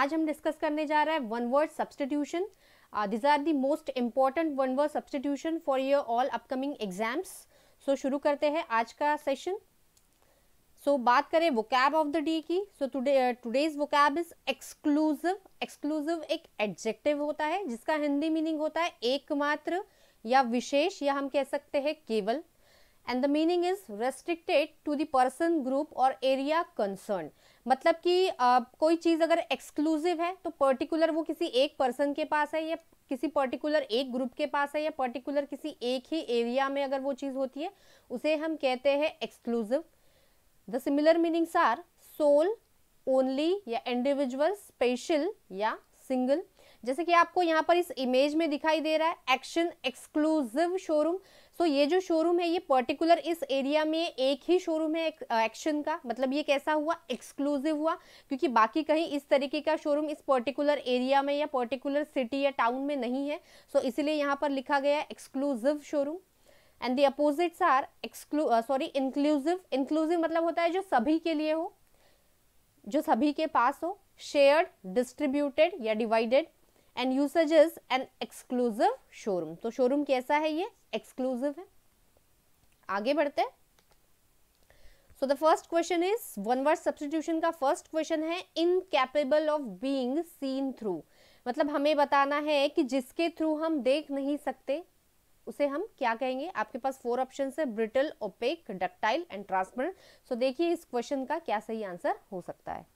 आज हम डिस्कस करने जा रहे हैं one word substitution these are the most important one word substitution for your all upcoming exams so शुरू करते हैं आज का सेशन सो so, बात करें वो कैब ऑफ द डे की सो टूडे टूडेज वो कैब इज एक्सक्लूसिव एक्सक्लूसिव एक एडजेक्टिव होता है जिसका हिंदी मीनिंग होता है एकमात्र या विशेष या हम कह सकते हैं केवल and the meaning is restricted to the person group और एरिया कंसर्न मतलब कि कोई चीज़ अगर एक्सक्लूसिव है तो पर्टिकुलर वो किसी एक पर्सन के पास है या किसी पर्टिकुलर एक ग्रुप के पास है या पर्टिकुलर किसी एक ही एरिया में अगर वो चीज़ होती है उसे हम कहते हैं exclusive the similar meanings are sole only या इंडिविजुअल स्पेशल या सिंगल जैसे कि आपको यहाँ पर इस इमेज में दिखाई दे रहा है एक्शन एक्सक्लूसिव शोरूम सो तो ये जो शोरूम है ये पर्टिकुलर इस एरिया में एक ही शोरूम है एक्शन का मतलब ये कैसा हुआ एक्सक्लूसिव हुआ क्योंकि बाकी कहीं इस तरीके का शोरूम इस पर्टिकुलर एरिया में या पर्टिकुलर सिटी या टाउन में नहीं है सो so, इसीलिए यहाँ पर लिखा गया exclusive showroom and the opposites are exclu sorry inclusive inclusive मतलब होता है जो सभी के लिए हो जो सभी के पास हो शेयर्ड डिस्ट्रीब्यूटेड या divided and usage is an exclusive showroom तो शोरूम कैसा है ये एक्सक्लूसिव है आगे बढ़ते हैं so the first question is one word substitution का फर्स्ट क्वेश्चन है incapable of being seen through मतलब हमें बताना है कि जिसके थ्रू हम देख नहीं सकते उसे हम क्या कहेंगे आपके पास फोर ऑप्शन है brittle opaque ductile and transparent so देखिए इस क्वेश्चन का क्या सही आंसर हो सकता है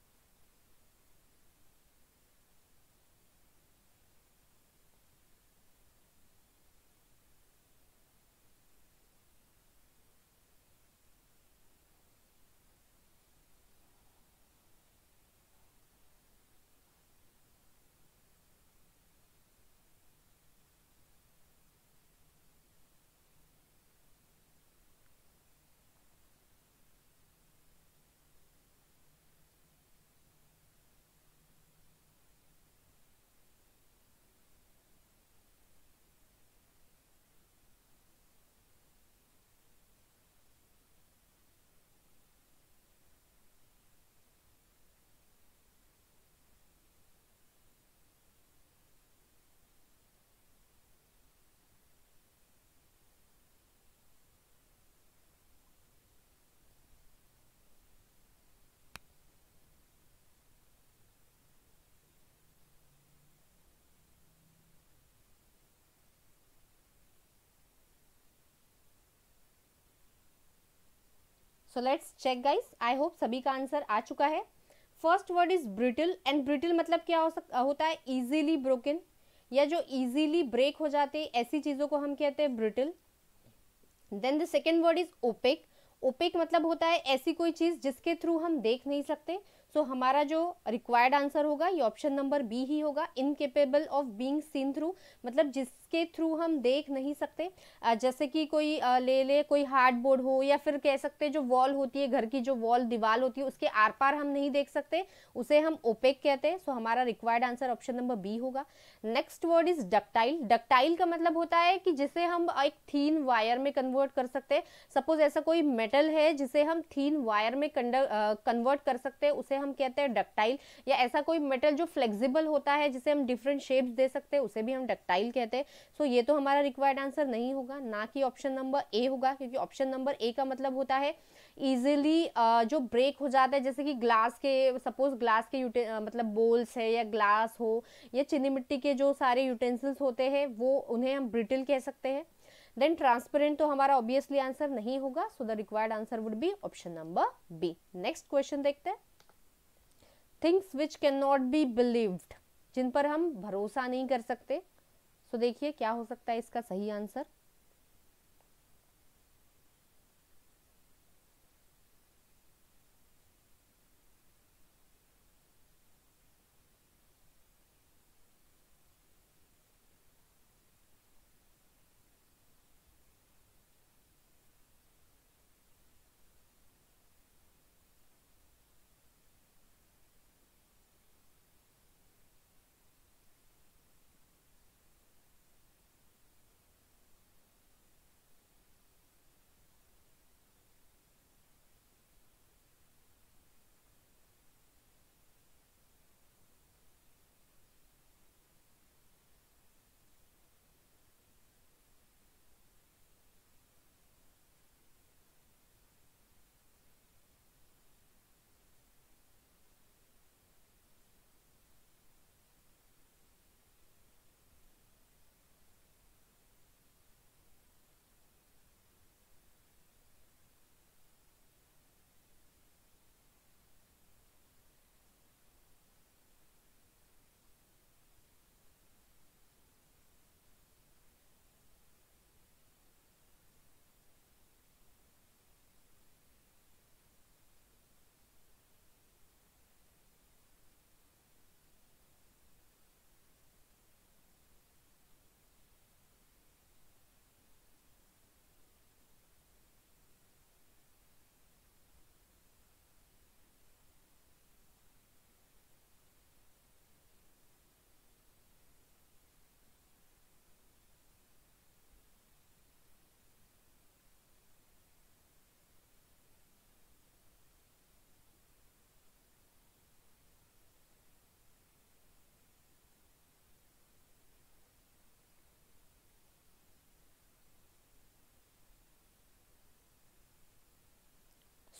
so let's check guys I hope सभी का आंसर आ चुका है first word is brittle and brittle मतलब क्या हो सक होता है ईजिली ब्रोकन या जो ईजिली ब्रेक हो जाते हैं ऐसी चीज़ों को हम कहते हैं brittle then the second word is opaque opaque मतलब होता है ऐसी कोई चीज़ जिसके थ्रू हम देख नहीं सकते सो so, हमारा जो रिक्वायर्ड आंसर होगा ये ऑप्शन नंबर बी ही होगा incapable of being seen through मतलब जिस के थ्रू हम देख नहीं सकते जैसे कि कोई ले ले कोई हार्ड बोर्ड हो या फिर कह सकते जो वॉल होती है घर की जो वॉल दीवार होती है उसके आर पार हम नहीं देख सकते उसे हम ओपेक कहते हैं सो हमारा required answer option number B होगा next word is ductile ductile का मतलब होता है कि जिसे हम एक थीन वायर में कन्वर्ट कर सकते सपोज ऐसा कोई मेटल है जिसे हम थीन वायर में कन्वर्ट कर सकते हैं उसे हम कहते हैं डक्टाइल या ऐसा कोई मेटल जो फ्लेक्सिबल होता है जिसे हम डिफरेंट शेप्स दे सकते हैं उसे भी हम डक्टाइल कहते हैं सो so, ये तो हमारा रिक्वायर्ड आंसर नहीं होगा ना कि ऑप्शन नंबर ए होगा क्योंकि ऑप्शन नंबर ए का मतलब होता है ईजिली जो ब्रेक हो जाता है जैसे कि ग्लास के सपोज ग्लास के यूटे मतलब बोल्स है या ग्लास हो या चीनी मिट्टी के जो सारे यूटेंसिल्स होते हैं वो उन्हें हम ब्रिटिल कह सकते हैं देन ट्रांसपेरेंट तो हमारा ऑब्वियसली आंसर नहीं होगा so the required answer would be option number B next question देखते हैं things which can not be believed जिन पर हम भरोसा नहीं कर सकते तो देखिए क्या हो सकता है इसका सही answer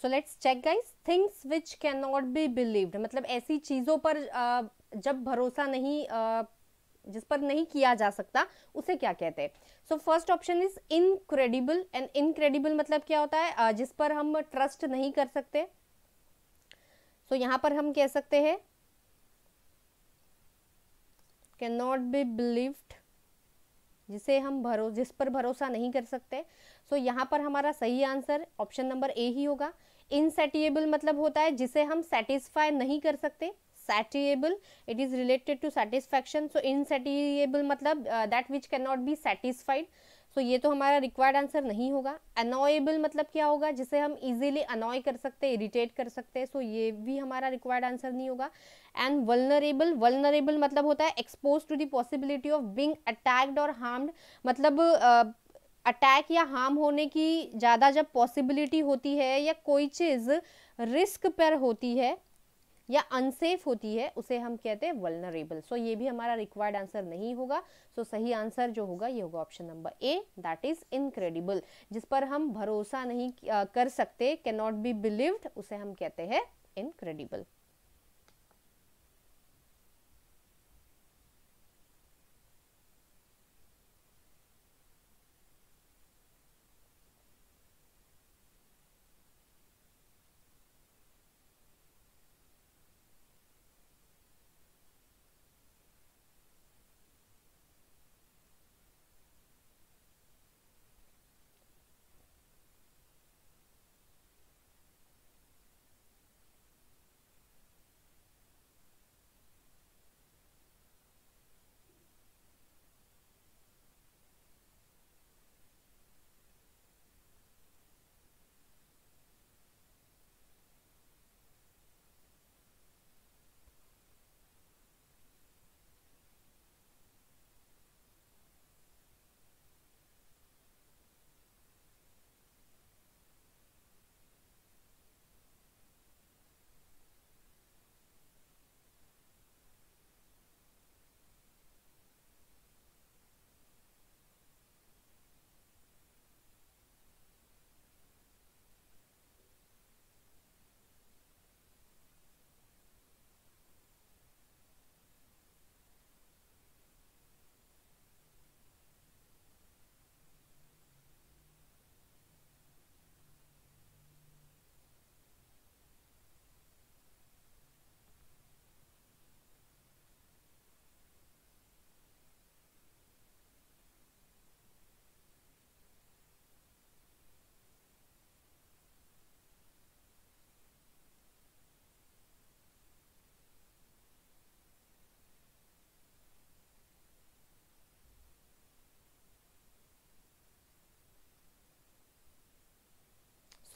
so let's check guys things which can not be believed मतलब ऐसी चीज़ों पर जब भरोसा नहीं जिस पर नहीं किया जा सकता उसे क्या कहते हैं so first option is incredible and incredible मतलब क्या होता है जिस पर हम ट्रस्ट नहीं कर सकते सो so, यहाँ पर हम कह सकते हैं कैन नॉट बी बिलीव्ड जिसे हम भरो जिस पर भरोसा नहीं कर सकते सो so, यहां पर हमारा सही आंसर ऑप्शन नंबर ए ही होगा इनसेटिएबल मतलब होता है जिसे हम सेटिस्फाई नहीं कर सकते satiable it is related to satisfaction so insatiable मतलब that which can not be satisfied so ये तो हमारा रिक्वायर्ड आंसर नहीं होगा अनोएबल मतलब क्या होगा जिसे हम इजीली अनॉय कर सकते इरिटेट कर सकते सो so ये भी हमारा रिक्वायर्ड आंसर नहीं होगा एंड वलनरेबल वलनरेबल मतलब होता है exposed to the possibility of being attacked और हार्म्ड मतलब uh, अटैक या हार्म होने की ज़्यादा जब पॉसिबिलिटी होती है या कोई चीज़ रिस्क पर होती है या अनसेफ होती है उसे हम कहते हैं वलनरेबल सो ये भी हमारा रिक्वायर्ड आंसर नहीं होगा सो so, सही आंसर जो होगा ये होगा option number A that is incredible जिस पर हम भरोसा नहीं कर सकते कैन नॉट बी बिलीव्ड उसे हम कहते हैं incredible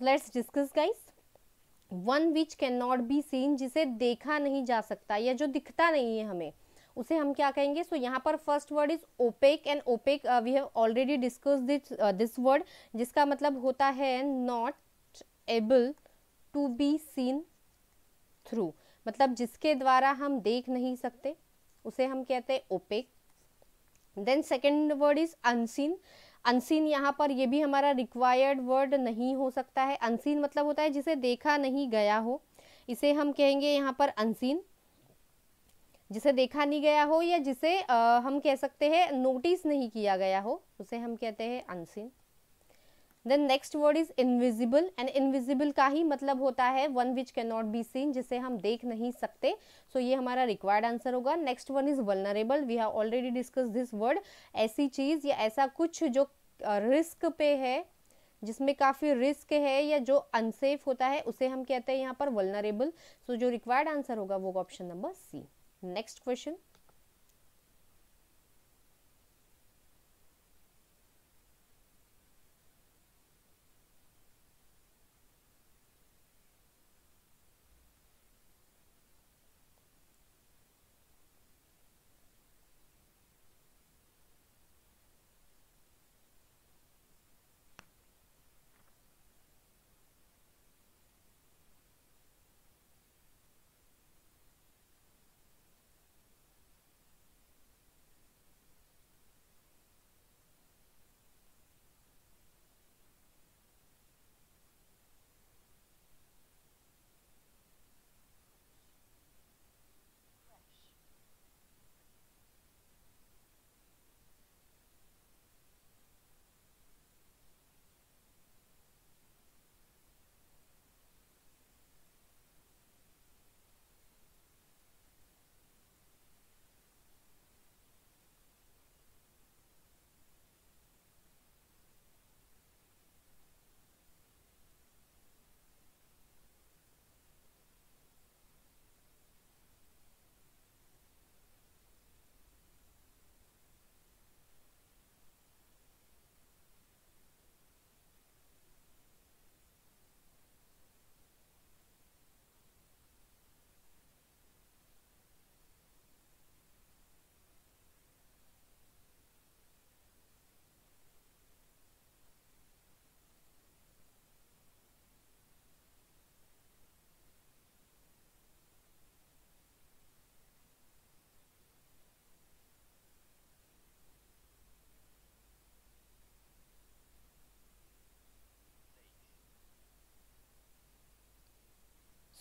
let's discuss guys one which can not be seen जिसे देखा नहीं जा सकता या जो दिखता नहीं है हमें उसे हम क्या कहेंगे सो so, यहाँ पर first word is opaque and opaque we have already discuss this this word जिसका मतलब होता है not able to be seen through मतलब जिसके द्वारा हम देख नहीं सकते उसे हम कहते हैं opaque then second word is unseen unseen यहाँ पर ये भी हमारा रिक्वायर्ड वर्ड नहीं हो सकता है अनसीन मतलब होता है जिसे देखा नहीं गया हो इसे हम कहेंगे यहाँ पर अनसीन जिसे देखा नहीं गया हो या जिसे आ, हम कह सकते हैं नोटिस नहीं किया गया हो उसे हम कहते हैं unseen then next word is invisible and invisible का ही मतलब होता है one which can not be seen जिसे हम देख नहीं सकते सो so ये हमारा रिक्वायर्ड आंसर होगा next one is vulnerable we have already discuss this word ऐसी चीज या ऐसा कुछ जो रिस्क पे है जिसमें काफ़ी रिस्क है या जो अनसेफ होता है उसे हम कहते हैं यहाँ पर वलनरेबल सो so, जो रिक्वायर्ड आंसर होगा वो option number C next question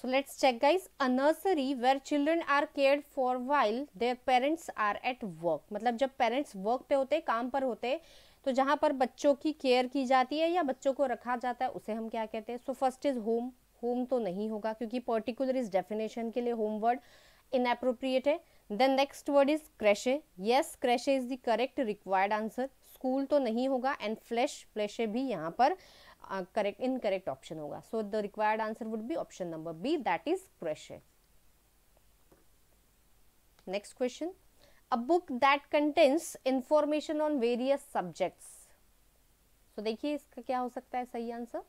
So let's check guys a nursery where children are cared for while their parents are at work. मतलब जब parents work पे होते काम पर होते तो जहाँ पर बच्चों की केयर की जाती है या बच्चों को रखा जाता है उसे हम क्या कहते हैं so first is home home तो नहीं होगा क्योंकि पर्टिकुलर इस डेफिनेशन के लिए होम वर्ड इनएप्रोप्रिएट है then next word is creche yes creche is the correct required answer school तो नहीं होगा एंड फ्लैश फ्लैशे भी यहाँ पर करेक्ट इनकरेक्ट ऑप्शन होगा so the required answer would be option number B that is creche next question a book that contains information on various subjects तो देखिए इसका क्या हो सकता है सही answer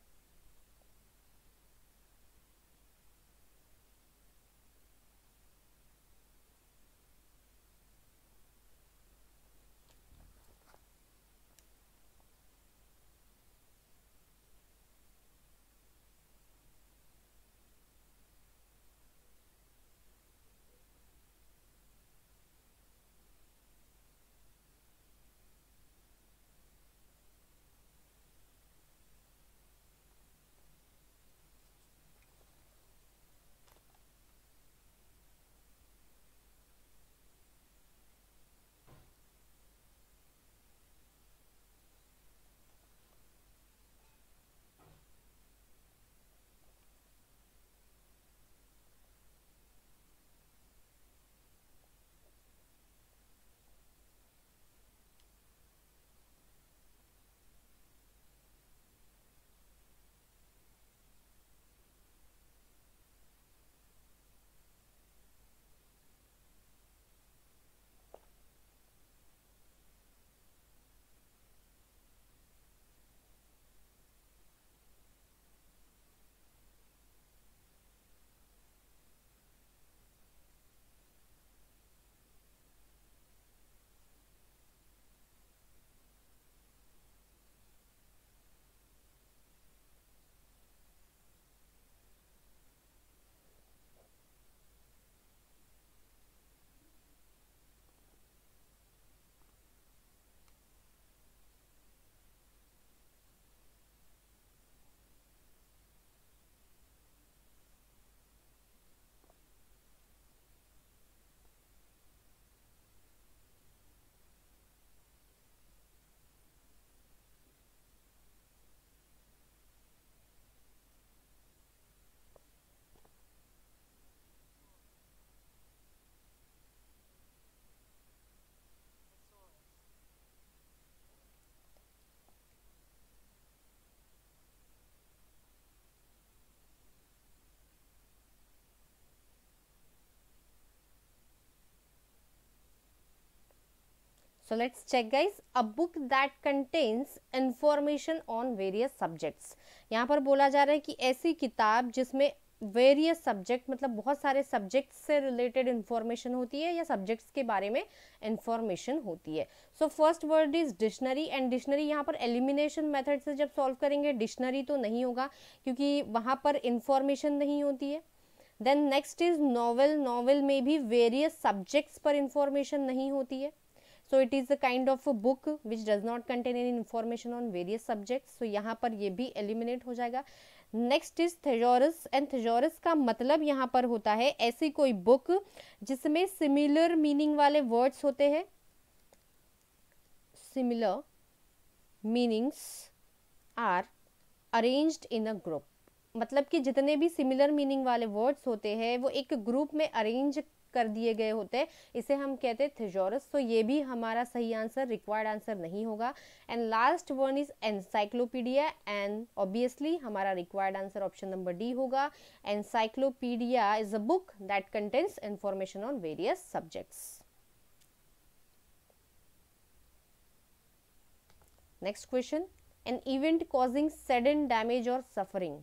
So let's check guys a book that contains information on various subjects. यहाँ पर बोला जा रहा है कि ऐसी किताब जिसमें वेरियस सब्जेक्ट मतलब बहुत सारे सब्जेक्ट से रिलेटेड इन्फॉर्मेशन होती है या सब्जेक्ट्स के बारे में इन्फॉर्मेशन होती है so first word is dictionary and dictionary यहाँ पर एलिमिनेशन मेथड से जब सॉल्व करेंगे डिक्शनरी तो नहीं होगा क्योंकि वहाँ पर इन्फॉर्मेशन नहीं होती है then next is novel novel में भी वेरियस सब्जेक्ट्स पर इंफॉर्मेशन नहीं होती है so it is the kind of book which does not contain any information on various subject so यहाँ पर ये भी एलिमिनेट हो जाएगा next is thesaurus and thesaurus का मतलब यहाँ पर होता है ऐसी कोई बुक जिसमें सिमिलर मीनिंग वाले वर्ड्स होते हैं similar meanings are arranged in a group मतलब कि जितने भी सिमिलर मीनिंग वाले वर्ड्स होते हैं वो एक ग्रुप में अरेंज कर दिए गए होते इसे हम कहते हैं थिजोरस तो ये भी हमारा सही आंसर रिक्वायर्ड आंसर नहीं होगा and last one is encyclopedia and obviously हमारा required answer option number D होगा encyclopedia is a book that contains information on various subjects next question an event causing sudden damage और suffering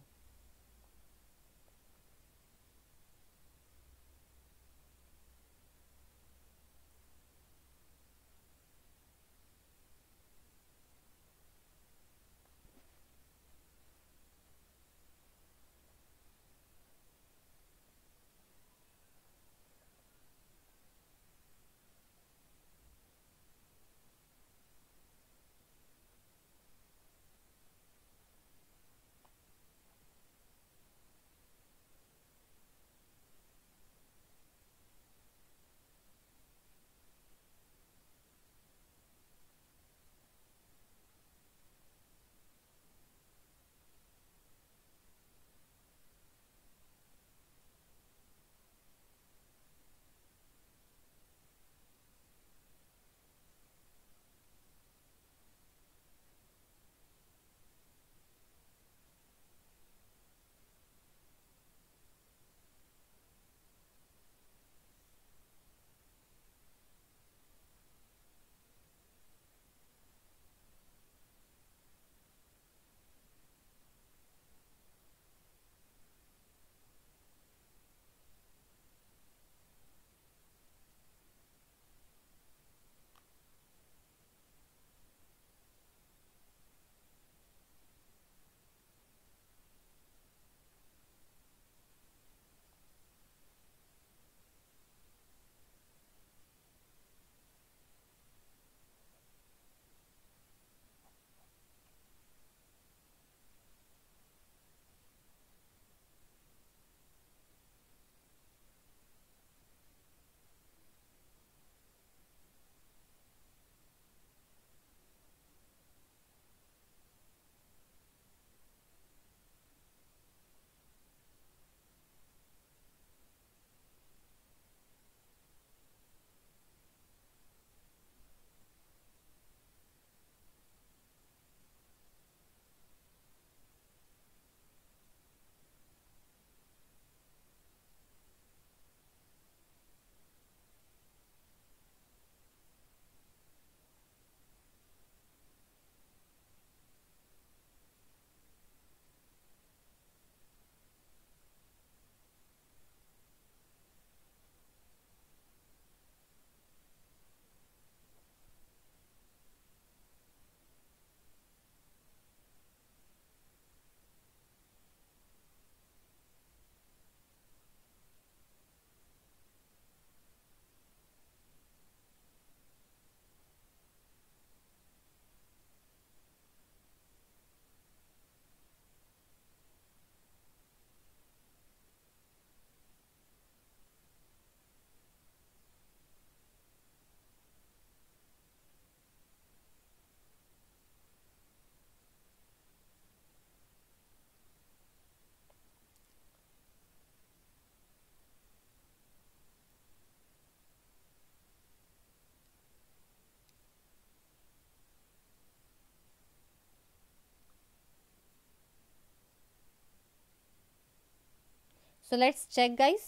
So, let's check guys.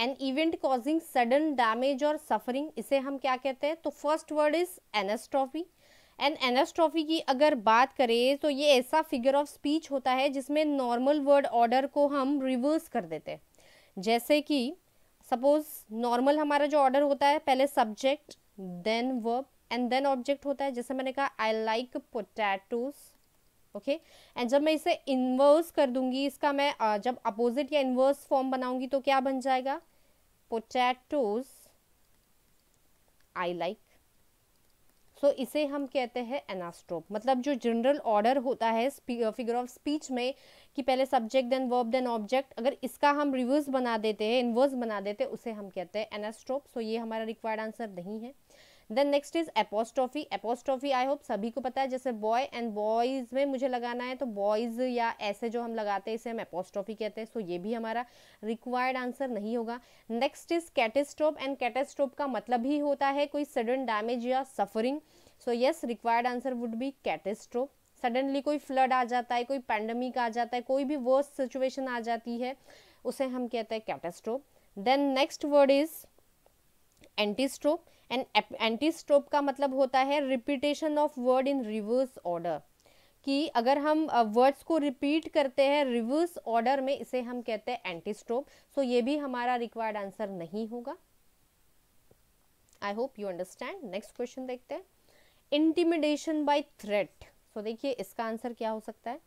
An event causing sudden damage और suffering इसे हम क्या कहते हैं तो first word is anastrophe and anastrophe की अगर बात करें तो ये ऐसा फिगर ऑफ स्पीच होता है जिसमें नॉर्मल वर्ड ऑर्डर को हम रिवर्स कर देते हैं जैसे कि सपोज नॉर्मल हमारा जो ऑर्डर होता है पहले subject then verb and then object होता है जैसे मैंने कहा I like potatoes okay and जब मैं इसे इन्वर्स कर दूंगी इसका मैं uh, जब अपोजिट या इन्वर्स फॉर्म बनाऊंगी तो क्या बन जाएगा पोटैटोस आई लाइक सो इसे हम कहते हैं एनास्ट्रोप मतलब जो जनरल ऑर्डर होता है फिगर ऑफ स्पीच में कि पहले subject then verb then object अगर इसका हम रिवर्स बना देते हैं इन्वर्स बना देते हैं उसे हम कहते हैं एनास्ट्रोप सो ये हमारा रिक्वायर्ड आंसर नहीं है then next is apostrophe apostrophe I hope सभी को पता है जैसे बॉय एंड बॉयज़ में मुझे लगाना है तो बॉयज़ या ऐसे जो हम लगाते हैं इसे हम एपोस्ट्रॉफी कहते हैं सो ये भी हमारा रिक्वायर्ड आंसर नहीं होगा next is catastrophe and catastrophe का मतलब ही होता है कोई सडन डैमेज या suffering so yes required answer would be catastrophe suddenly कोई फ्लड आ जाता है कोई पैंडमिक आ जाता है कोई भी वर्स्ट सिचुएशन आ जाती है उसे हम कहते हैं catastrophe then next word is antistrophe and antistrophe का मतलब होता है repetition of word in reverse order कि अगर हम वर्ड्स को रिपीट करते हैं रिवर्स ऑर्डर में इसे हम कहते हैं एंटी स्ट्रोप सो ये भी हमारा रिक्वायर्ड आंसर नहीं होगा I hope you understand next question देखते हैं इंटिमिडेशन बाई थ्रेट सो देखिए इसका आंसर क्या हो सकता है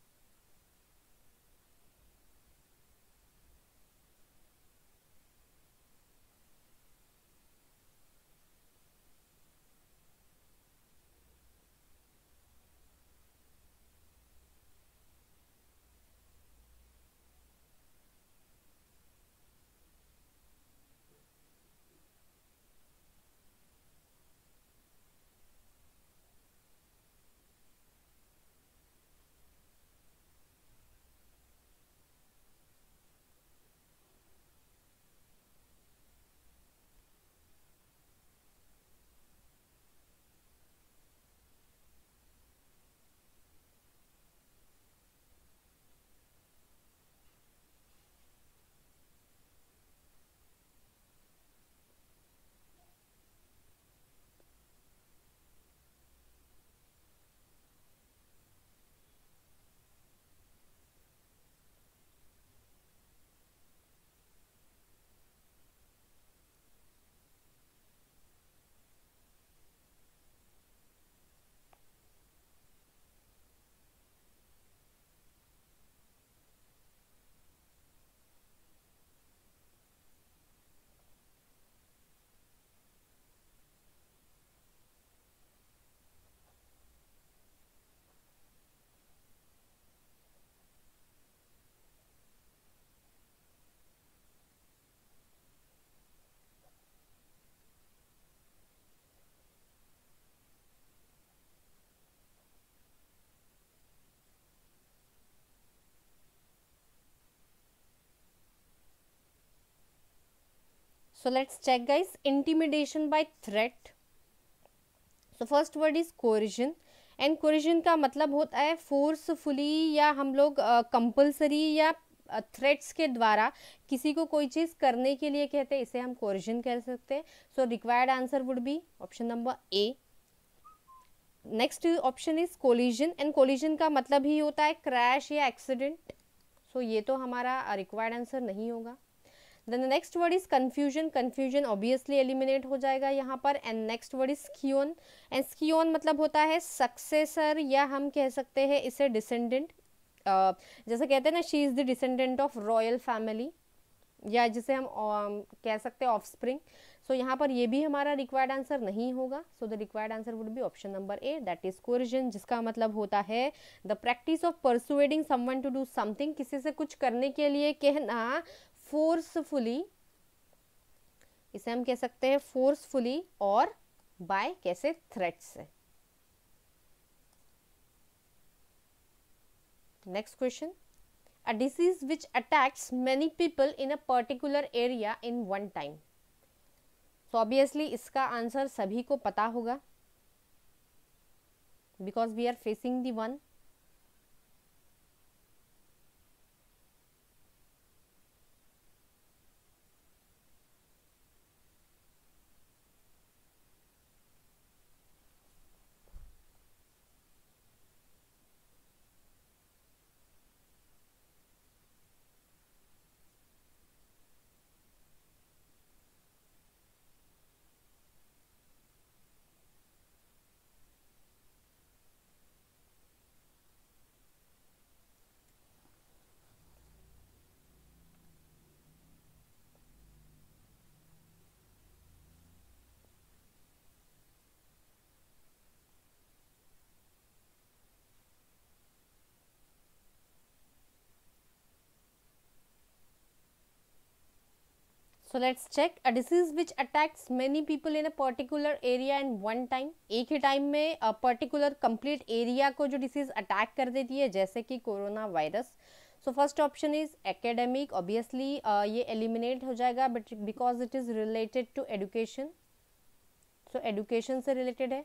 so let's check guys intimidation by threat so first word is coercion and coercion का मतलब होता है forcefully या हम लोग uh, compulsory या थ्रेट्स के द्वारा किसी को कोई चीज़ करने के लिए कहते हैं इसे हम कोरिजन कह सकते हैं so required answer would be option number A next option is collision and collision का मतलब ही होता है क्रैश या एक्सीडेंट सो so ये तो हमारा रिक्वायर्ड आंसर नहीं होगा then next word is confusion confusion obviously eliminate हो जाएगा यहाँ पर and next word is scion and scion मतलब होता है सक्सेसर या हम कह सकते हैं इसे डिसेंडेंट uh, जैसे कहते हैं ना she is the descendant of royal family या जिसे हम uh, कह सकते हैं ऑफस्प्रिंग सो यहाँ पर ये भी हमारा रिक्वायर्ड आंसर नहीं होगा so the required answer would be option number A that is coercion जिसका मतलब होता है the practice of persuading someone to do something किसी से कुछ करने के लिए कहना फोर्सफुली इसे हम कह सकते हैं फोर्सफुली और बाय कैसे थ्रेट्स से next question a disease which attacks many people in a particular area in one time so obviously इसका आंसर सभी को पता होगा because we are facing the one so let's check a disease which attacks many people in a particular area in one time एक ही time में a particular complete area को जो डिसीज अटैक कर देती है जैसे कि corona virus so first option is academic obviously ये एलिमिनेट हो जाएगा but because it is related to education so education से रिलेटेड है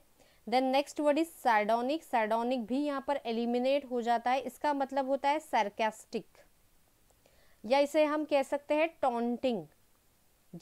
then next word is sardonic sardonic भी यहाँ पर एलिमिनेट हो जाता है इसका मतलब होता है सरकेस्टिक या इसे हम कह सकते हैं टॉन्टिंग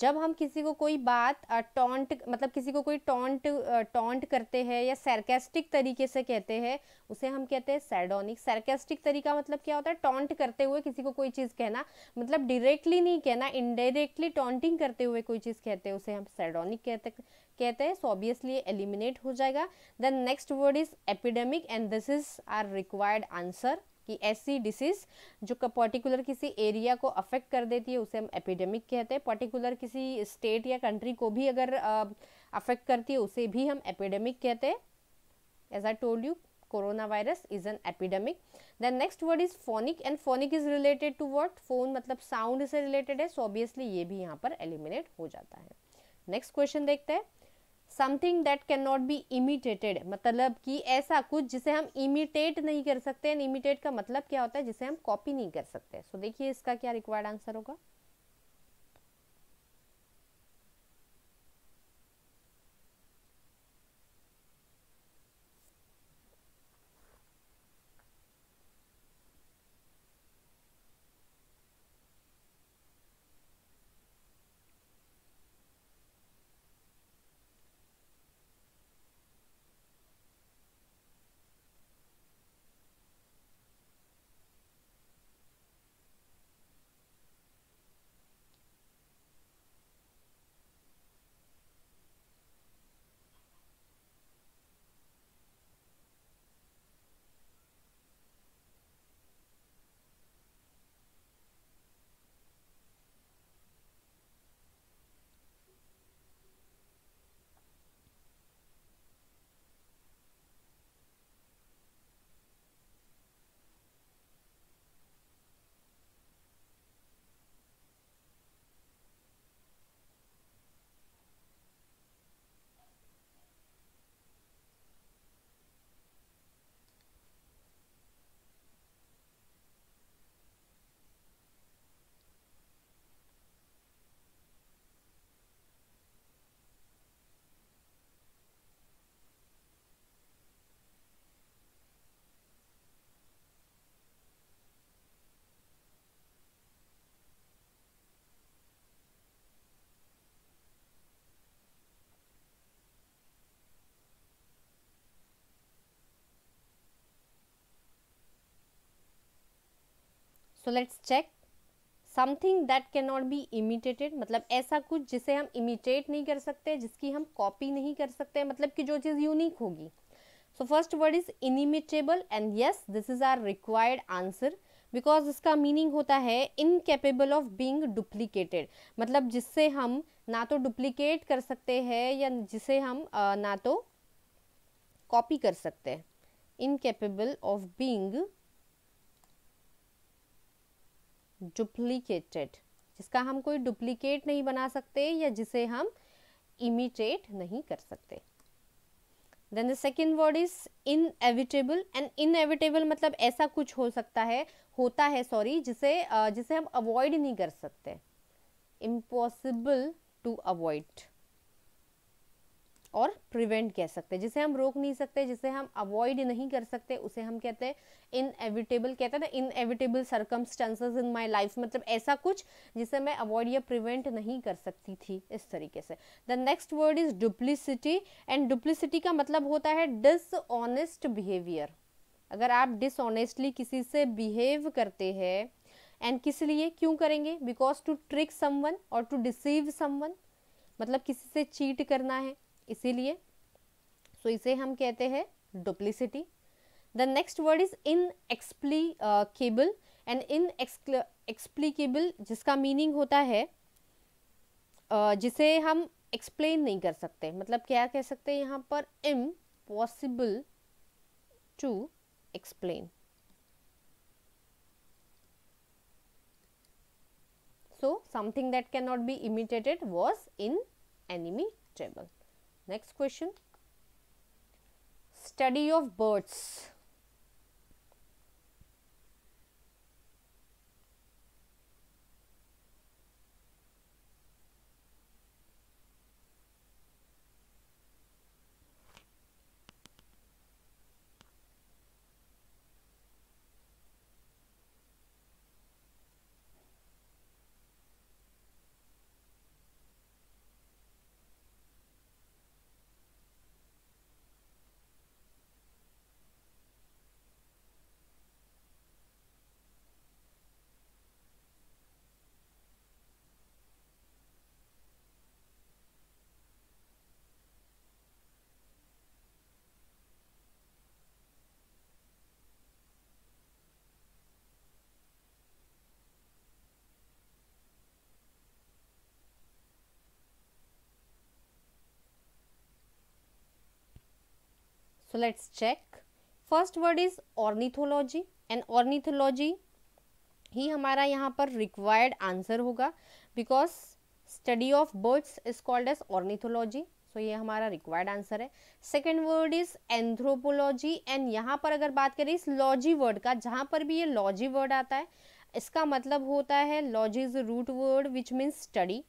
जब हम किसी को कोई बात टॉन्ट मतलब किसी को कोई टॉन्ट टॉन्ट करते हैं या सरकेस्टिक तरीके से कहते हैं उसे हम कहते हैं सैडोनिक सरकेस्टिक तरीका मतलब क्या होता है टॉन्ट करते हुए किसी को कोई चीज़ कहना मतलब डायरेक्टली नहीं कहना इनडायरेक्टली टॉन्टिंग करते हुए कोई चीज़ कहते हैं उसे हम सैडोनिक कहते कहते हैं सो ऑब्वियसली एलिमिनेट हो जाएगा then next word is epidemic and this is our required answer कि ऐसी डिसीज जो पर्टिकुलर किसी एरिया को अफेक्ट कर देती है उसे हम एपिडेमिक कहते हैं पर्टिकुलर किसी स्टेट या कंट्री को भी अगर अफेक्ट करती है उसे भी हम एपिडेमिक कहते हैं as I told you corona virus is an epidemic then next word is phonic and phonic is related to word phone मतलब साउंड से रिलेटेड है सो ऑब्वियसली ये भी यहाँ पर एलिमिनेट हो जाता है नेक्स्ट क्वेश्चन देखते हैं something that can not be imitated मतलब कि ऐसा कुछ जिसे हम इमिटेट नहीं कर सकते इमिटेट का मतलब क्या होता है जिसे हम कॉपी नहीं कर सकते सो so, देखिए इसका क्या रिक्वायर्ड आंसर होगा so let's check something that can not be imitated मतलब ऐसा कुछ जिसे हम इमिटेट नहीं कर सकते जिसकी हम कॉपी नहीं कर सकते मतलब कि जो चीज़ यूनिक होगी so first word is inimitable and yes this is our required answer because इसका मीनिंग होता है इनकेपेबल ऑफ बींग डुप्लीकेटेड मतलब जिससे हम ना तो डुप्लीकेट कर सकते हैं या जिसे हम ना तो कॉपी कर सकते हैं इनकेपेबल ऑफ बींग डुप्लीकेटेड जिसका हम कोई डुप्लीकेट नहीं बना सकते या जिसे हम इमिटेट नहीं कर सकते then the second word is inevitable and inevitable मतलब ऐसा कुछ हो सकता है होता है सॉरी जिसे जिसे हम अवॉइड नहीं कर सकते इम्पॉसिबल टू अवॉइड और प्रिवेंट कह सकते हैं जिसे हम रोक नहीं सकते जिसे हम अवॉइड नहीं कर सकते उसे हम कहते हैं एविटेबल कहते हैं ना inevitable circumstances in my life मतलब ऐसा कुछ जिसे मैं अवॉइड या प्रिवेंट नहीं कर सकती थी इस तरीके से the next word is duplicity and duplicity का मतलब होता है डिसऑनेस्ट बिहेवियर अगर आप डिसऑनेस्टली किसी से बिहेव करते हैं एंड किस लिए क्यों करेंगे बिकॉज टू ट्रिक समवन और टू डिसीव समवन मतलब किसी से चीट करना है इसीलिए सो इसे हम कहते हैं duplicity the next word is inexplicable and inexplicable जिसका मीनिंग होता है uh, जिसे हम एक्सप्लेन नहीं कर सकते मतलब क्या कह सकते हैं यहाँ पर impossible to explain so something can not be imitated was inimitable Next question study of birds. So let's check. First word is ornithology and ornithology ही हमारा यहाँ पर रिक्वायर्ड आंसर होगा because study of birds is called as ornithology so ये हमारा required answer है second word is anthropology and यहाँ पर अगर बात करें इस लॉजी वर्ड का जहाँ पर भी ये लॉजी वर्ड आता है इसका मतलब होता है logy is root word which means study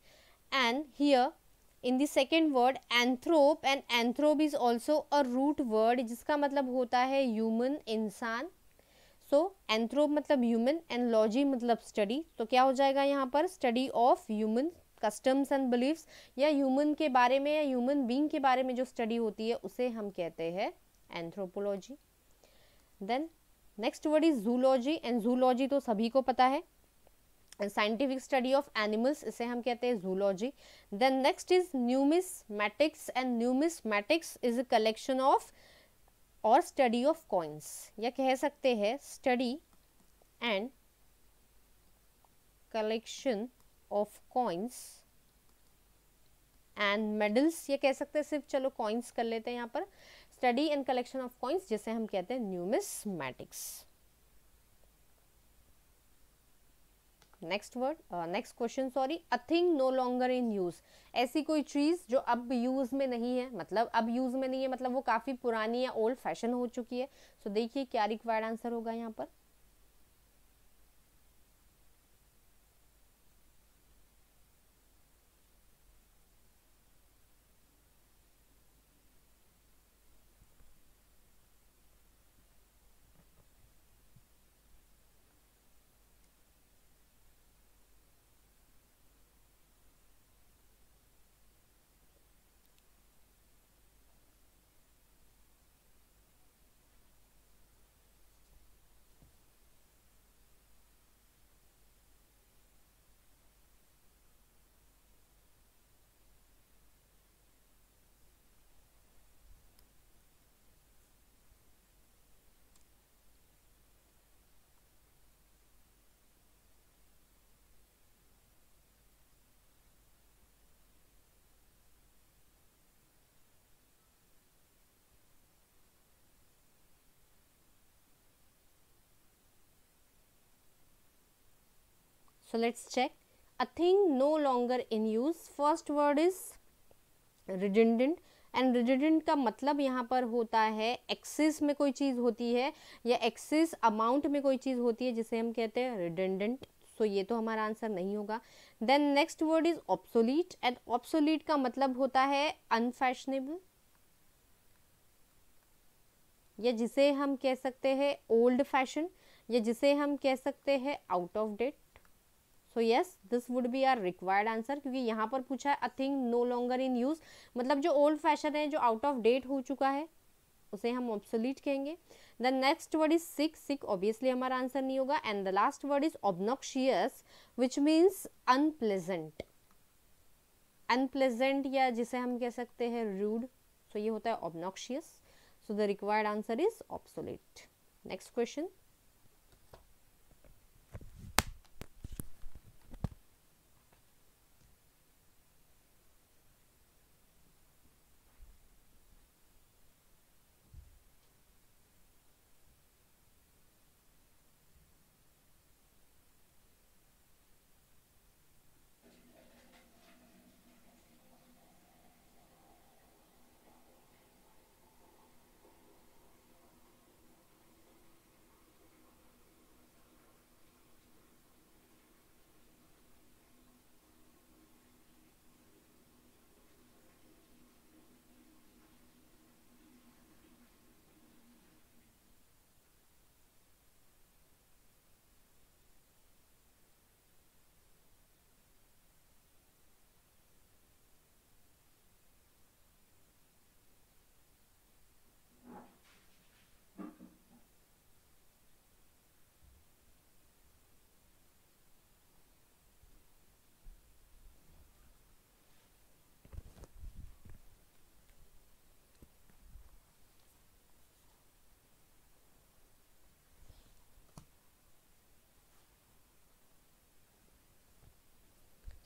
and here in the second word anthrop and anthrop is also a root word जिसका मतलब होता है ह्यूमन इंसान सो एंथ्रोप मतलब ह्यूमन एंड लॉजी मतलब स्टडी तो क्या हो जाएगा यहाँ पर study of human customs and beliefs या ह्यूमन के बारे में या ह्यूमन बींग के बारे में जो स्टडी होती है उसे हम कहते हैं anthropology then next word is zoology and zoology तो सभी को पता है साइंटिफिक स्टडी ऑफ एनिमल्स इसे हम कहते हैं zoology then next is numismatics and numismatics is a collection of और स्टडी ऑफ कॉइन्स या कह सकते हैं study and collection of coins and medals ये कह सकते हैं सिर्फ चलो कॉइन्स कर लेते हैं यहाँ पर study and collection of coins जिसे हम कहते हैं matics next word next question sorry a thing no longer in use ऐसी कोई चीज जो अब यूज में नहीं है मतलब अब यूज में नहीं है मतलब वो काफी पुरानी या ओल्ड फैशन हो चुकी है सो so, देखिए क्या रिक्वायर्ड आंसर होगा यहाँ पर So let's check. A thing no longer in use. First word is redundant. And redundant का मतलब यहाँ पर होता है एक्सेस में कोई चीज़ होती है या एक्सेस अमाउंट में कोई चीज़ होती है जिसे हम कहते हैं रिडेंडेंट सो so, ये तो हमारा आंसर नहीं होगा then next word is obsolete and obsolete का मतलब होता है अनफैशनेबल या जिसे हम कह सकते हैं ओल्ड फैशन या जिसे हम कह सकते हैं out of date so yes this would be our required answer क्योंकि यहाँ पर पूछा है a thing no longer in use मतलब जो ओल्ड फैशन है जो आउट ऑफ डेट हो चुका है उसे हम ऑब्सोलीट कहेंगे the next word is sick sick obviously हमारा आंसर नहीं होगा and the last word is obnoxious which means unpleasant unpleasant या जिसे हम कह सकते हैं रूड सो ये होता है obnoxious so the required answer is obsolete next question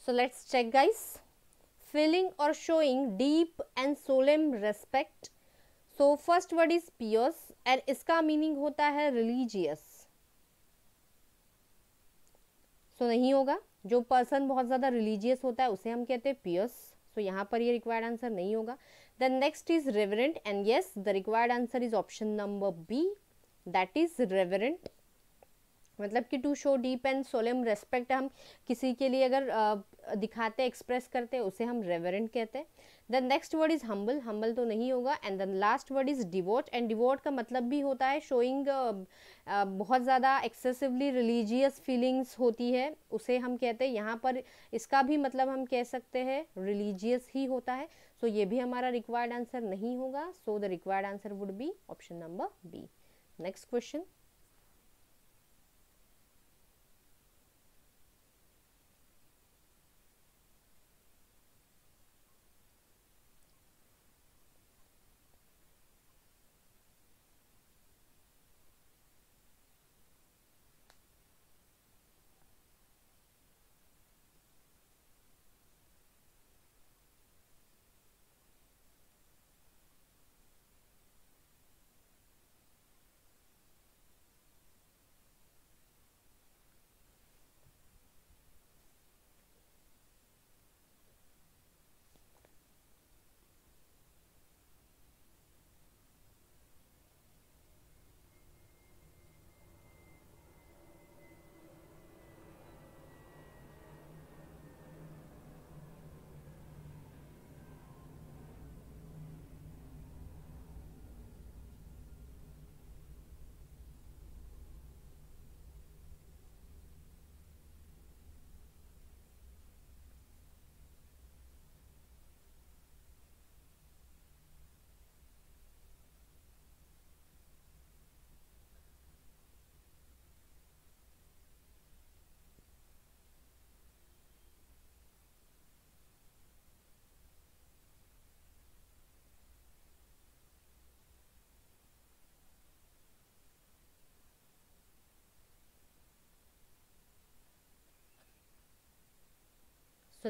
So let's check guys. Feeling or showing deep and solemn respect. So first word is pious and iska meaning hota hai religious. So नहीं होगा जो person बहुत ज़्यादा religious होता है उसे हम कहते हैं पियस सो यहाँ पर ये रिक्वायर्ड आंसर नहीं होगा then next is reverent and yes the required answer is option number B that is reverent मतलब कि to show deep and solemn respect हम किसी के लिए अगर दिखाते एक्सप्रेस करते हैं उसे हम रेवरेंट कहते हैं the next word is humble humble तो नहीं होगा and the last word is devout and devout का मतलब भी होता है शोइंग uh, uh, बहुत ज़्यादा एक्सेसिवली रिलीजियस फीलिंग्स होती है उसे हम कहते हैं यहाँ पर इसका भी मतलब हम कह सकते हैं रिलीजियस ही होता है सो so, ये भी हमारा रिक्वायर्ड आंसर नहीं होगा so the required answer would be option number B next question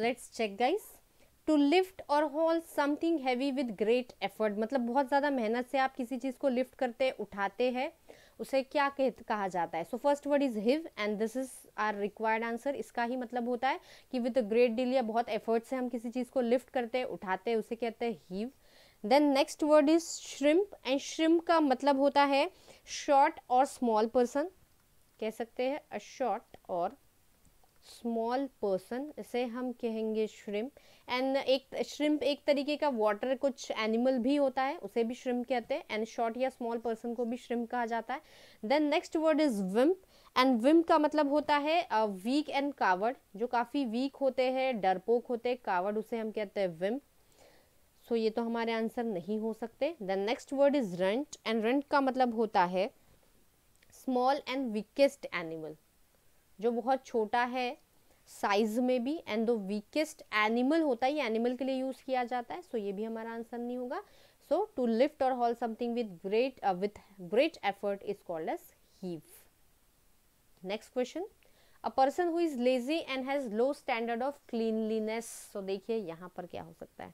let's check guys to lift और hold something heavy with great effort मतलब बहुत ज़्यादा मेहनत से आप किसी चीज़ को लिफ्ट करते उठाते हैं उसे क्या कह, कहा जाता है so first word is heave and this is our required answer इसका ही मतलब होता है कि विद अ ग्रेट डील या बहुत एफर्ट से हम किसी चीज़ को लिफ्ट करते उठाते उसे कहते हैं heave then next word is shrimp and shrimp का मतलब होता है शॉर्ट और स्मॉल पर्सन कह सकते हैं a short or small person इसे हम कहेंगे श्रिम्प एंड एक श्रिम्प एक तरीके का वाटर कुछ एनिमल भी होता है उसे भी श्रिम्प कहते हैं एंड शॉर्ट या स्मॉल पर्सन को भी श्रिम्प कहा जाता है then next word is wimp and wimp का मतलब होता है वीक एंड कावर्ड जो काफ़ी वीक होते हैं डरपोक होते हैं कावर्ड उसे हम कहते हैं विम्प सो ये तो हमारे आंसर नहीं हो सकते then next word is runt and runt का मतलब होता है स्मॉल एंड वीकेस्ट एनिमल जो बहुत छोटा है साइज में भी एंड द वीकेस्ट एनिमल होता है ये एनिमल के लिए यूज़ किया जाता है सो ये भी हमारा आंसर नहीं होगा so to lift or haul something with great with great effort is called as heave next question a person who is lazy and has low standard of cleanliness so देखिए यहाँ पर क्या हो सकता है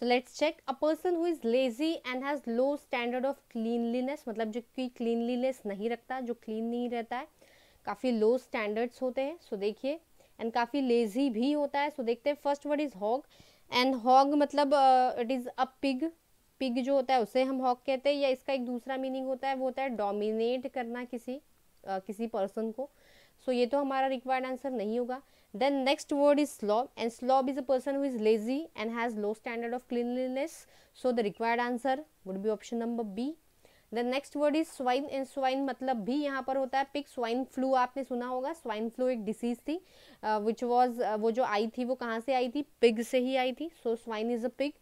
so let's check a person who is lazy and has low standard of cleanliness मतलब जो कि क्लीनलीनेस नहीं रखता जो क्लीन नहीं रहता है काफ़ी लो स्टैंडर्ड्स होते हैं सो देखिए एंड काफ़ी लेजी भी होता है सो देखते हैं first word is hog and hog मतलब it is a pig pig जो होता है उसे हम हॉग कहते हैं या इसका एक दूसरा मीनिंग होता है वो होता है डोमिनेट करना किसी uh, किसी पर्सन को सो so, ये तो हमारा रिक्वायर्ड आंसर नहीं होगा then next word is slob and slob is a person who is lazy and has low standard of cleanliness so the required answer would be option number b the next word is swine and swine मतलब भी यहाँ पर होता है pick swine flu आपने सुना होगा swine flu एक डिसीज थी विच uh, वॉज uh, वो जो आई थी वो कहाँ से आई थी पिग से ही आई थी so swine is a pig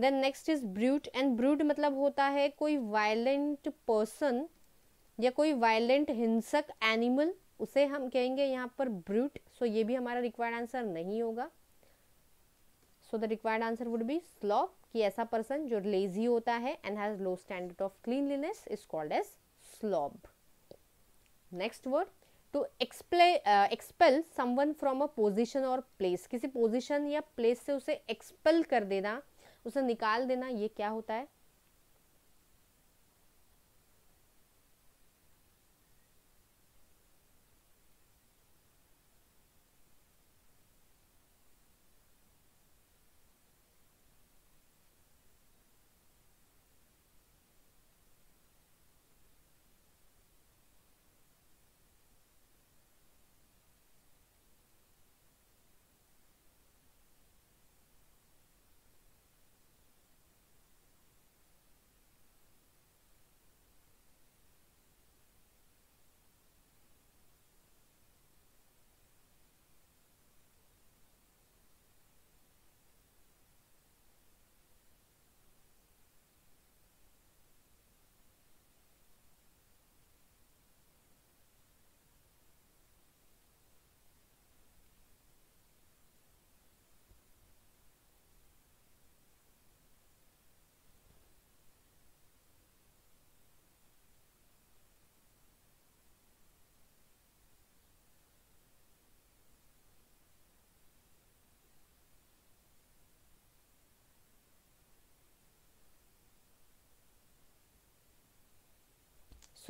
then next is brute and brute मतलब होता है कोई वायलेंट पर्सन या कोई वायलेंट हिंसक एनिमल उसे हम कहेंगे यहाँ पर ब्रूट सो ये भी हमारा रिक्वायर्ड आंसर नहीं होगा so the required answer would be slob कि ऐसा पर्सन जो लेजी होता है and has low standard of cleanliness is called as slob next word to expel expel someone from a position or place किसी position या place से उसे expel कर देना उसे निकाल देना ये क्या होता है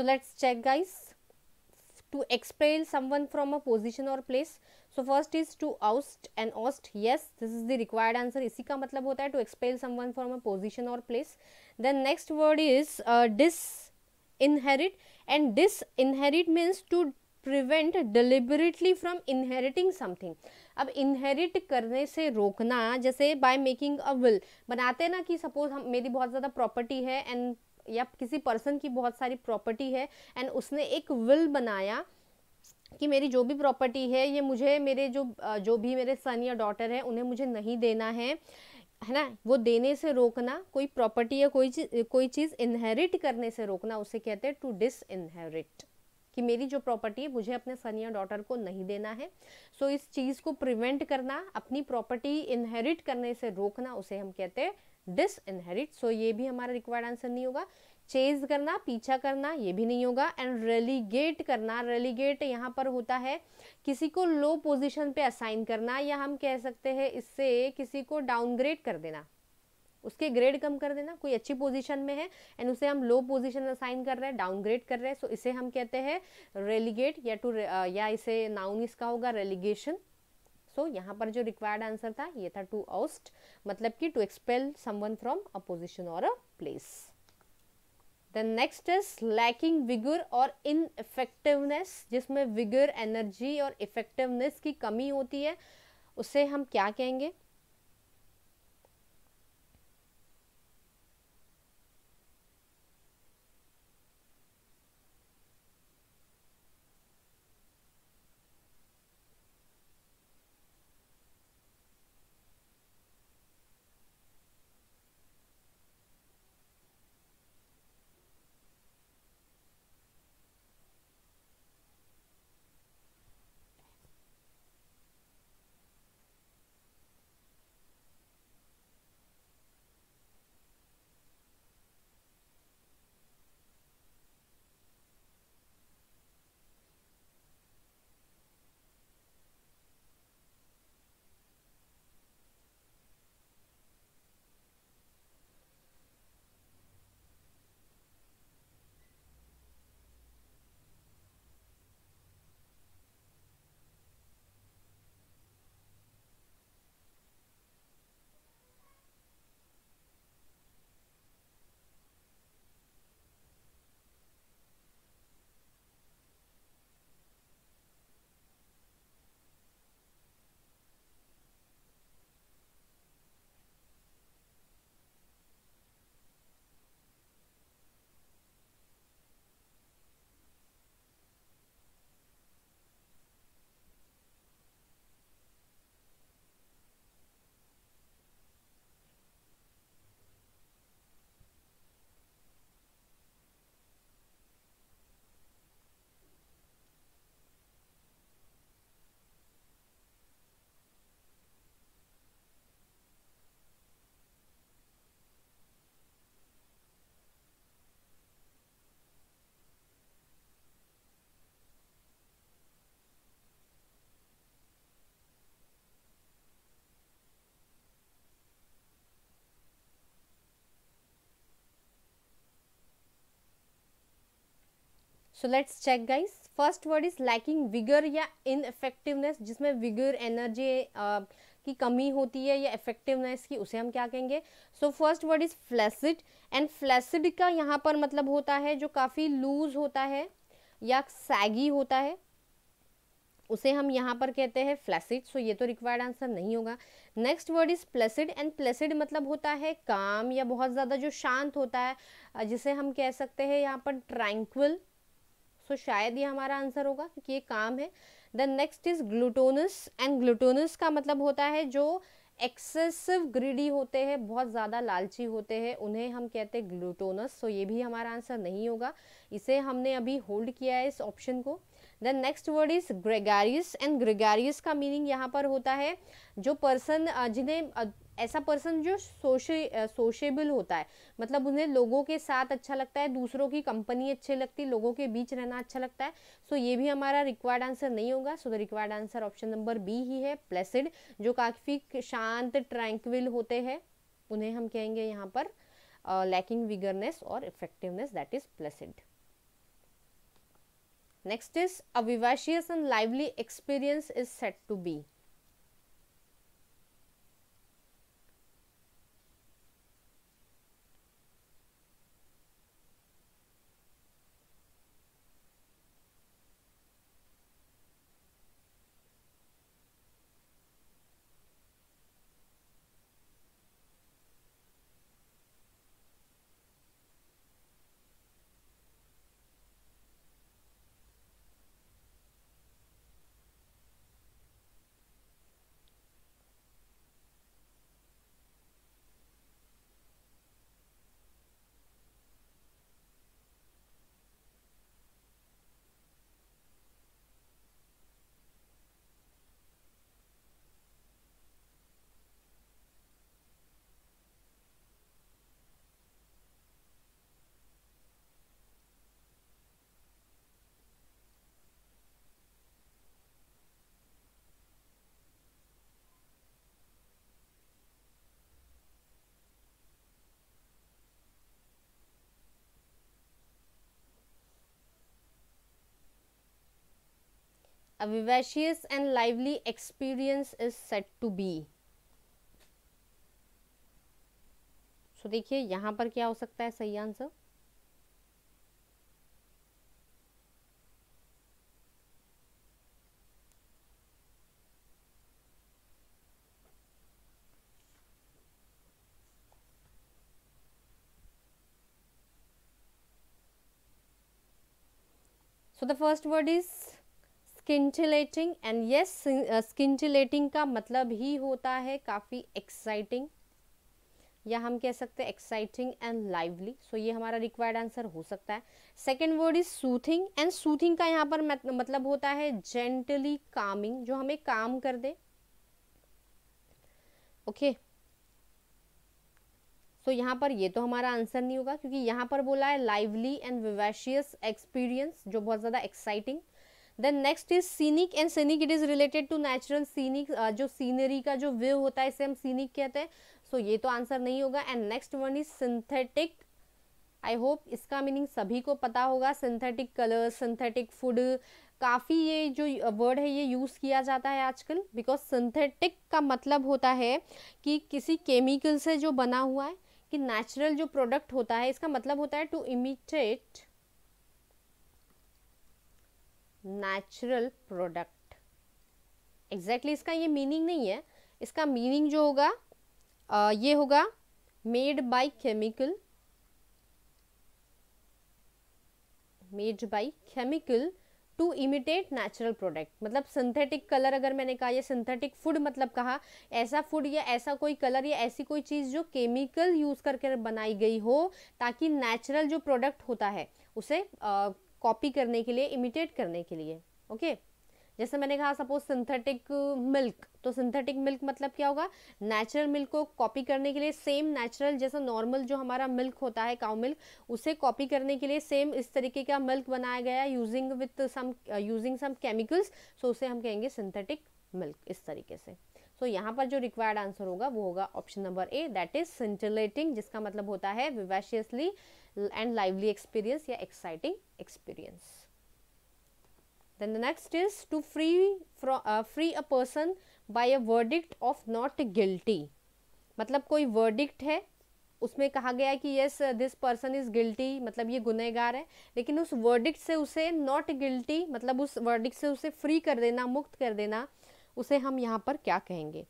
so let's check guys to expel someone from a position or place so first is to oust and oust yes this is the required answer isi ka matlab hota hai to expel someone from a position or place then next word is uh, dis inherit and dis inherit means to prevent deliberately from inheriting something अब inherit करने से रोकना जैसे by making a will बनाते ना कि suppose हम मेरी बहुत ज़्यादा प्रॉपर्टी है एंड या किसी पर्सन की बहुत सारी प्रॉपर्टी है एंड उसने एक विल बनाया कि मेरी जो भी प्रॉपर्टी है ये मुझे मेरे जो जो भी मेरे सन या डॉटर है उन्हें मुझे नहीं देना है है ना वो देने से रोकना कोई प्रॉपर्टी या कोई चीज कोई चीज़ इनहेरिट करने से रोकना उसे कहते हैं टू डिस इनहेरिट कि मेरी जो प्रॉपर्टी है मुझे अपने सन या डॉटर को नहीं देना है सो so, इस चीज़ को प्रिवेंट करना अपनी प्रॉपर्टी इनहेरिट करने से रोकना उसे हम कहते हैं डिसइनहेरिट सो ये भी हमारा रिक्वायर्ड आंसर नहीं होगा चेज करना पीछा करना ये भी नहीं होगा एंड रेलीगेट करना रेलीगेट यहाँ पर होता है किसी को लो पोजिशन पे असाइन करना या हम कह सकते हैं इससे किसी को डाउनग्रेड कर देना उसके ग्रेड कम कर देना कोई अच्छी पोजीशन में है एंड उसे हम लो पोजीशन असाइन कर रहे हैं डाउनग्रेड कर रहे हैं सो इसे हम कहते हैं रेलीगेट या टू या इसे नाउन इसका होगा रेलीगेशन सो so, यहाँ पर जो रिक्वायर्ड आंसर था ये था टू आउस्ट मतलब कि to expel someone from a position or a place the next is lacking vigour or ineffectiveness जिसमें विगर एनर्जी और इफेक्टिवनेस की कमी होती है उसे हम क्या कहेंगे so let's check guys first word is lacking vigour या इनफेक्टिवनेस जिसमें विगर एनर्जी की कमी होती है या इफेक्टिवनेस की उसे हम क्या कहेंगे so first word is flaccid and flaccid का यहाँ पर मतलब होता है जो काफ़ी लूज होता है या सैगी होता है उसे हम यहाँ पर कहते हैं फ्लैसिड सो ये तो रिक्वायर्ड आंसर नहीं होगा next word is placid and placid मतलब होता है काम या बहुत ज़्यादा जो शांत होता है जिसे हम कह सकते हैं यहाँ पर ट्रैंक्विल सो तो so, शायद ये हमारा आंसर होगा क्योंकि ये काम है the next is gluttonous and gluttonous का मतलब होता है जो एक्सेसिव ग्रीडी होते हैं बहुत ज़्यादा लालची होते हैं उन्हें हम कहते हैं ग्लूटोनस सो तो ये भी हमारा आंसर नहीं होगा इसे हमने अभी होल्ड किया है इस ऑप्शन को then next word is gregarious and gregarious का मीनिंग यहाँ पर होता है जो पर्सन जिन्हें ऐसा पर्सन जो सोशे सोशेबल होता है मतलब उन्हें लोगों के साथ अच्छा लगता है दूसरों की कंपनी अच्छी लगती है लोगों के बीच रहना अच्छा लगता है सो so ये भी हमारा रिक्वायर्ड आंसर नहीं होगा so the required answer option number B ही है प्लेसिड जो काफ़ी शांत ट्रैंक्विल होते हैं उन्हें हम कहेंगे यहाँ पर lacking vigourness or effectiveness that is placid next is a and lively experience is said to be a vivacious and lively experience is said to be so, देखिए यहाँ पर क्या हो सकता है सही answer So the first word is scintillating and yes scintillating का मतलब ही होता है काफ़ी एक्साइटिंग या हम कह सकते हैं एक्साइटिंग एंड लाइवली सो ये हमारा रिक्वायर्ड आंसर हो सकता है second word is soothing and soothing का यहाँ पर मतलब होता है जेंटली कामिंग जो हमें काम कर दे ओके okay. सो यहाँ पर ये तो हमारा आंसर नहीं होगा क्योंकि यहाँ पर बोला है लाइवली एंड विवेशियस एक्सपीरियंस जो बहुत ज़्यादा exciting then next is scenic and scenic it is related to natural scenic जो सीनरी का जो व्यू होता है इसे हम सीनिक कहते हैं सो so, ये तो आंसर नहीं होगा and next one is synthetic I hope इसका मीनिंग सभी को पता होगा सिंथेटिक कलर सिंथेटिक फूड काफ़ी ये जो वर्ड uh, है ये यूज़ किया जाता है आजकल बिकॉज सिंथेटिक का मतलब होता है कि किसी केमिकल से जो बना हुआ है कि नेचुरल जो प्रोडक्ट होता है इसका मतलब होता है to imitate natural product exactly इसका ये मीनिंग नहीं है इसका मीनिंग जो होगा आ, ये होगा made by chemical made by chemical to imitate natural product मतलब सिंथेटिक कलर अगर मैंने कहा या सिंथेटिक फूड मतलब कहा ऐसा फूड या ऐसा कोई कलर या ऐसी कोई चीज़ जो केमिकल यूज़ करके बनाई गई हो ताकि नेचुरल जो प्रोडक्ट होता है उसे आ, कॉपी करने के लिए इमिटेट करने के लिए ओके जैसे मैंने कहा सपोज सिंथेटिक मिल्क तो सिंथेटिक मिल्क मतलब क्या होगा नेचुरल मिल्क को कॉपी करने के लिए सेम नेचुरल जैसा नॉर्मल जो हमारा मिल्क होता है काउ मिल्क उसे कॉपी करने के लिए सेम इस तरीके का मिल्क बनाया गया using with some using some chemicals so उसे हम कहेंगे सिंथेटिक मिल्क इस तरीके से सो so, यहाँ पर जो रिक्वायर्ड आंसर होगा वो होगा option number A that is scintillating जिसका मतलब होता है विवेशियसली एंड लाइवली एक्सपीरियंस या exciting experience then the next is to free from free a person by a verdict of not guilty मतलब कोई वर्डिक्ट है उसमें कहा गया है कि yes this person is guilty मतलब ये गुनहगार है लेकिन उस वर्डिक्ट से उसे नॉट गिल्टी मतलब उस वर्डिक्ट से उसे फ्री कर देना मुक्त कर देना उसे हम यहाँ पर क्या कहेंगे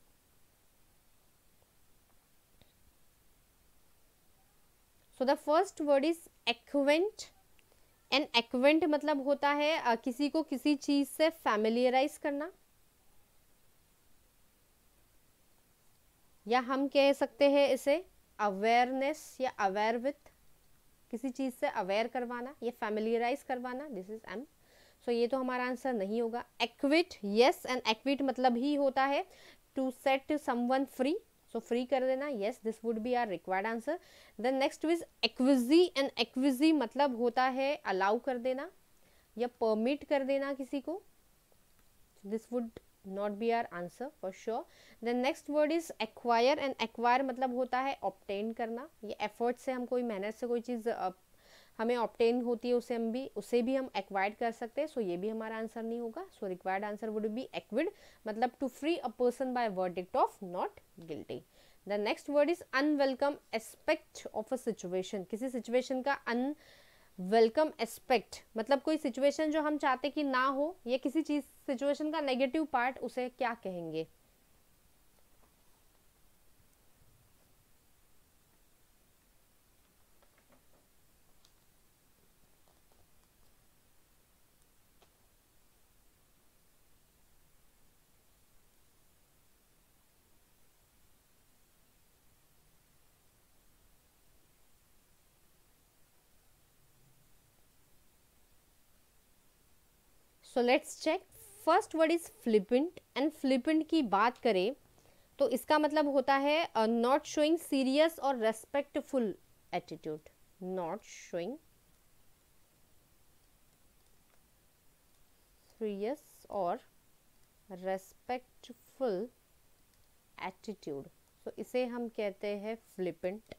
so the first word is acquaint and acquaint मतलब होता है किसी को किसी चीज से फैमिलियराइज करना या हम कह सकते हैं इसे अवेयरनेस या अवेयर विथ किसी चीज़ से अवेयर करवाना या फैमिलियराइज करवाना दिस इज एम सो ये तो हमारा आंसर नहीं होगा एक्विट यस एंड एक्विट मतलब ही होता है to set someone free so free कर देना yes this would be our required answer then next is acquiesce and acquiesce मतलब होता है अलाउ कर देना या परमिट कर देना किसी को this would not be our answer for sure then next word is acquire and acquire मतलब होता है ऑप्टेन करना ये एफर्ट से हम कोई मेहनत से कोई चीज़ हमें ऑप्टेन होती है उसे हम भी उसे भी हम एक्वायर्ड कर सकते हैं सो ये भी हमारा आंसर नहीं होगा so required answer would be acquit मतलब to free a person by verdict of not guilty the next word is unwelcome aspect of a situation किसी सिचुएशन का अन वेलकम एस्पेक्ट मतलब कोई सिचुएशन जो हम चाहते कि ना हो या किसी चीज़ सिचुएशन का नेगेटिव पार्ट उसे क्या कहेंगे so let's check first word is flippant and flippant की बात करें तो इसका मतलब होता है not showing serious or respectful attitude not showing serious or respectful attitude so इसे हम कहते हैं flippant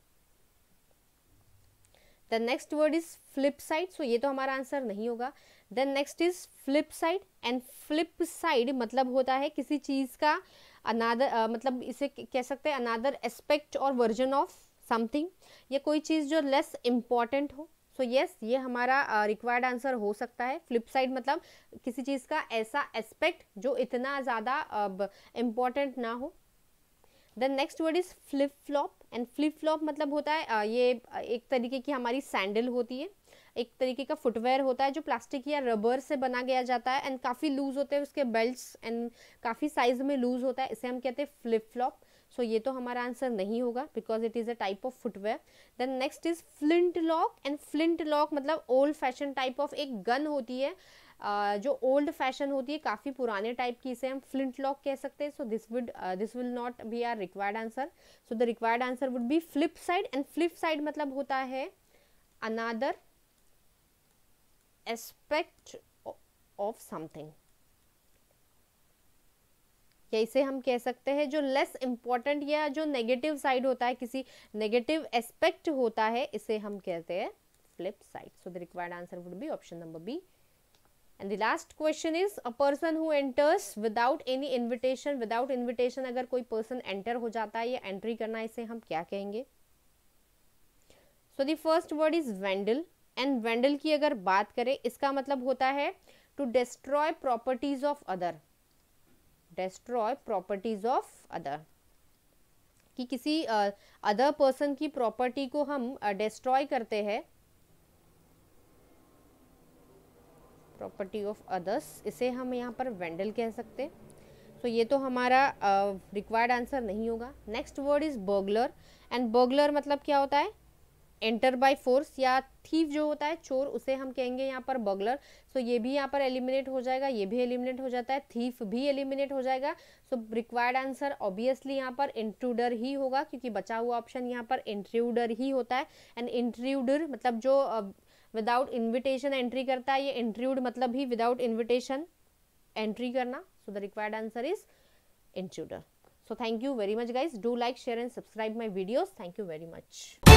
the next word is flip side so ये तो हमारा आंसर नहीं होगा then next is flip side and flip side मतलब होता है किसी चीज़ का अनादर मतलब इसे कह सकते हैं another aspect or version of something या कोई चीज़ जो लेस इम्पॉर्टेंट हो सो so यस yes, ये हमारा रिक्वायर्ड uh, आंसर हो सकता है फ्लिप साइड मतलब किसी चीज़ का ऐसा एस्पेक्ट जो इतना ज़्यादा इम्पॉर्टेंट uh, ना हो then next word is flip flop and flip flop मतलब होता है uh, ये एक तरीके की हमारी सैंडल होती है एक तरीके का फुटवेयर होता है जो प्लास्टिक या रबर से बना गया जाता है एंड काफ़ी लूज़ होते हैं उसके बेल्ट एंड काफ़ी साइज में लूज़ होता है इसे हम कहते हैं फ्लिप फ्लॉप सो ये तो हमारा आंसर नहीं होगा because it is a type of footwear then next is flint lock and flint lock मतलब ओल्ड फैशन टाइप ऑफ एक गन होती है जो ओल्ड फैशन होती है काफ़ी पुराने टाइप की इसे हम फ्लिंट लॉक कह सकते हैं so this would this will not be our required answer so the required answer would be flip side and flip side मतलब होता है अनादर एस्पेक्ट ऑफ समथिंग या इसे हम कह सकते हैं जो लेस इंपॉर्टेंट या जो नेगेटिव साइड होता है किसी नेगेटिव एस्पेक्ट होता है इसे हम कहते हैं flip side so the required answer would be option number B and the last question is a person who enters without any invitation without invitation अगर कोई पर्सन एंटर हो जाता है या एंट्री करना इसे हम क्या कहेंगे so the first word is vandal and vandal की अगर बात करें इसका मतलब होता है to destroy properties of other destroy properties of other कि किसी अदर uh, पर्सन की प्रॉपर्टी को हम डिस्ट्रॉय uh, करते हैं प्रॉपर्टी ऑफ अदर्स इसे हम यहाँ पर वेंडल कह सकते हैं तो so, ये तो हमारा रिक्वायर्ड uh, आंसर नहीं होगा next word is burglar and burglar मतलब क्या होता है एंटर बाय फोर्स या थीव जो होता है चोर उसे हम कहेंगे यहाँ पर बगलर सो ये भी यहाँ पर एलिमिनेट हो जाएगा ये भी एलिमिनेट हो जाता है थीफ भी एलिमिनेट हो जाएगा सो रिक्वायर्ड आंसर ऑब्वियसली यहाँ पर इंट्रूडर ही होगा क्योंकि बचा हुआ ऑप्शन यहाँ पर इंट्रूडर ही होता है एंड इंट्रूडर मतलब जो विदाउट इन्विटेशन एंट्री करता है ये इंट्रूड मतलब ही विदाउट इन्विटेशन एंट्री करना so the required answer is intruder so thank you very much guys do like share and subscribe my videos thank you very much